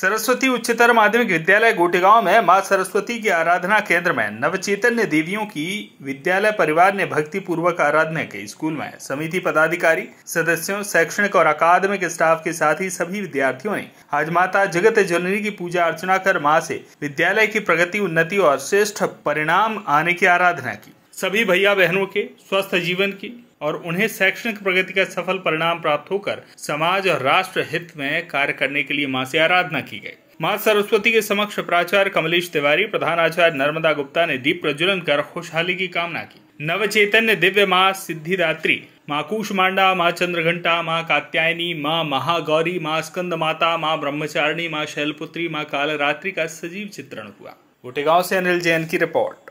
सरस्वती उच्चतर माध्यमिक विद्यालय गोटेगांव में मां सरस्वती की आराधना केंद्र में नवचैतन्य देवियों की विद्यालय परिवार ने भक्ति पूर्वक आराधना की स्कूल में समिति पदाधिकारी सदस्यों शैक्षणिक और अकादमिक स्टाफ के साथ ही सभी विद्यार्थियों ने आज माता जगत जननी की पूजा अर्चना कर माँ से विद्यालय की प्रगति उन्नति और श्रेष्ठ परिणाम आने की आराधना की सभी भैया बहनों के स्वस्थ जीवन की और उन्हें शैक्षणिक प्रगति का सफल परिणाम प्राप्त होकर समाज और राष्ट्र हित में कार्य करने के लिए माँ से आराधना की गई माँ सरस्वती के समक्ष प्राचार्य कमलेश तिवारी प्रधान आचार्य नर्मदा गुप्ता ने दीप प्रज्वलन कर खुशहाली की कामना की नव चैतन्य दिव्य माँ सिद्धिदात्री माँ कुशमांडा माँ चंद्रघंटा माँ कात्यायनी माँ महागौरी माँ स्कंद माता माँ ब्रह्मचारिणी माँ शैलपुत्री माँ कालरात्रि का सजीव चित्रण हुआ गोटेगांव से अनिल जैन की रिपोर्ट